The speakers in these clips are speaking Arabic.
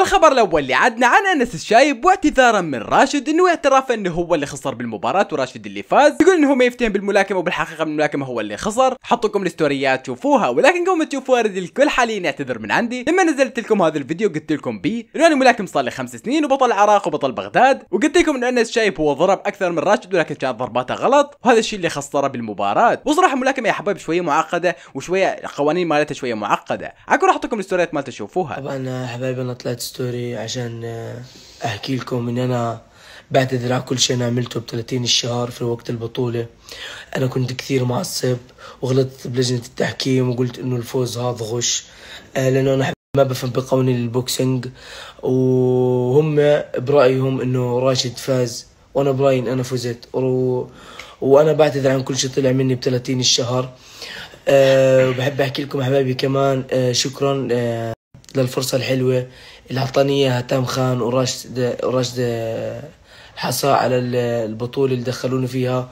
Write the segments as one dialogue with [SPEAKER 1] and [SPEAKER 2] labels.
[SPEAKER 1] الخبر الاول اللي عدنا عن انس الشايب واعتذارا من راشد انه اعترف انه هو اللي خسر بالمباراه وراشد اللي فاز يقول انه ما يفتهم بالملاكمه وبالحقيقه الملاكمه هو اللي خسر حطكم الاستوريات شوفوها ولكن قوم تشوفوها اريد الكل حاليا اعتذر من عندي لما نزلت لكم هذا الفيديو قلت لكم بيه انه انا ملاكم صار لي خمس سنين وبطل العراق وبطل بغداد وقلت لكم انه انس الشايب هو ضرب اكثر من راشد ولكن كانت ضرباته غلط وهذا الشيء اللي خسره بالمباراه وصراحه الملاكمه يا حبايب شويه معقده وشويه قوانين مالتها شويه معقده اكو راح احط لكم الاستوريات مالته شوفوها
[SPEAKER 2] طبعا حبايبي انا طلعت ستوري عشان آه، احكي لكم ان انا بعتذر على كل شيء انا عملته ب 30 الشهر في وقت البطوله انا كنت كثير معصب وغلطت بلجنه التحكيم وقلت انه الفوز هذا غش آه، لانه انا ما بفهم بقوانين البوكسنج وهم برايهم انه راشد فاز وانا برايي انا فزت وانا بعتذر عن كل شيء طلع مني ب 30 الشهر أه بحب احكي لكم حبايبي كمان أه شكرا أه للفرصة الحلوة اللي عطاني إياها تام خان وراشد وراشد آه، حصى على البطولة اللي دخلوني فيها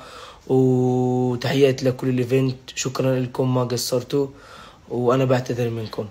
[SPEAKER 2] وتحياتي لكل الايفنت شكرا لكم ما قصرتوا وأنا بعتذر منكم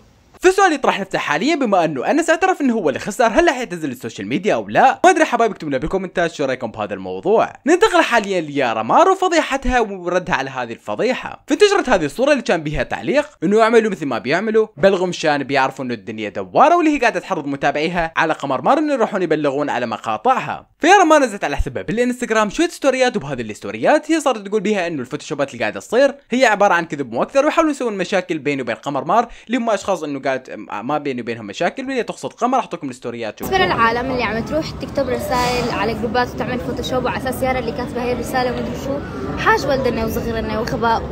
[SPEAKER 1] السؤال اللي طرح نفسه حاليا بما انه انس اعترف انه هو اللي خسر هل راح يعتزل السوشيال ميديا او لا؟ ما ادري حبايب اكتبوا لنا بالكومنتات شو رايكم بهذا الموضوع. ننتقل حاليا ليارا مارو فضيحتها وردها على هذه الفضيحه. فانتشرت هذه الصوره اللي كان بها تعليق انه يعملوا مثل ما بيعملوا بل شان بيعرفوا انه الدنيا دواره واللي هي قاعده تحرض متابعيها على قمر مارو انه يروحون يبلغون على مقاطعها. فيارا ما نزلت على حسابها بالانستغرام شويه ستوريات وبهذه الستوريات هي صارت تقول بها انه الفوتوشوبات اللي قاعده تصير هي عباره عن كذب اكثر ويحاولوا يسوون مشاكل بيني وبين قمر مار اللي هم اشخاص انه قالت ما بيني وبينهم مشاكل وهي تقصد قمر راح لكم الستوريات بالنسبه العالم
[SPEAKER 3] اللي عم تروح تكتب رسائل على جروبات وتعمل فوتوشوب وعلى اساس يارا اللي كاتبه هي الرساله ومدري شو حاج ولدنا وصغيرنا وخباء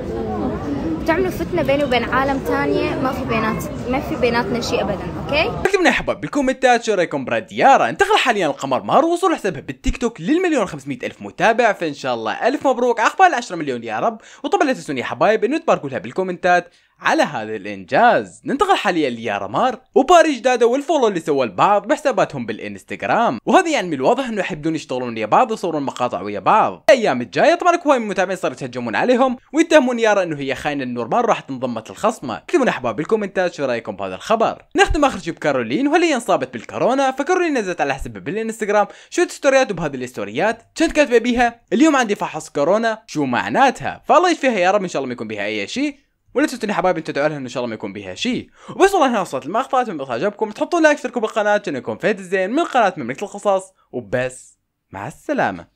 [SPEAKER 3] تعملوا فتنه بيني وبين عالم ثانيه ما في بينات ما في بيناتنا شيء ابدا اوكي
[SPEAKER 1] اكتب يا حباب بالكومنتات شو رايكم براد يارا انتقل حاليا القمر مهر وصول حسابها بالتيك توك للمليون 500 الف متابع فان شاء الله الف مبروك اخبار ال 10 مليون يا رب وطبعا لا تنسوني يا حبايب انه تباركوا لها بالكومنتات على هذا الانجاز ننتقل حاليا ليارمار وباري جداده والفولو اللي سووا البعض بحساباتهم بالانستغرام وهذا يعني من الواضح انه يحبون يشتغلون ويا بعض ويصورون مقاطع ويا بعض الايام الجايه طبعا هواي من المتابعين صاروا يتهجمون عليهم ويتهمون يارا انه هي خاينه النورمال راح تنضمت للخصمه اكتبوا احباب بالكومنتات شو رايكم بهذا الخبر نختم اخر شيء بكارولين وهي انصابت بالكورونا فكارولين نزلت على حسابها بالانستغرام شو ستوريات وبهذه الستوريات كانت كاتبه بيها اليوم عندي فحص كورونا شو معناتها فالله يشفيها يا رب ان شاء الله ما يكون بها اي شيء ولا تنسوا يا حبايب تدعوا لها ان شاء الله ما يكون بها شيء وبس والله هنا وصلت المقطع اتمنى عجبكم تحطون لايك تشتركوا بالقناه عشان يكون فهد الزين من قناه مملكه القصص وبس مع السلامه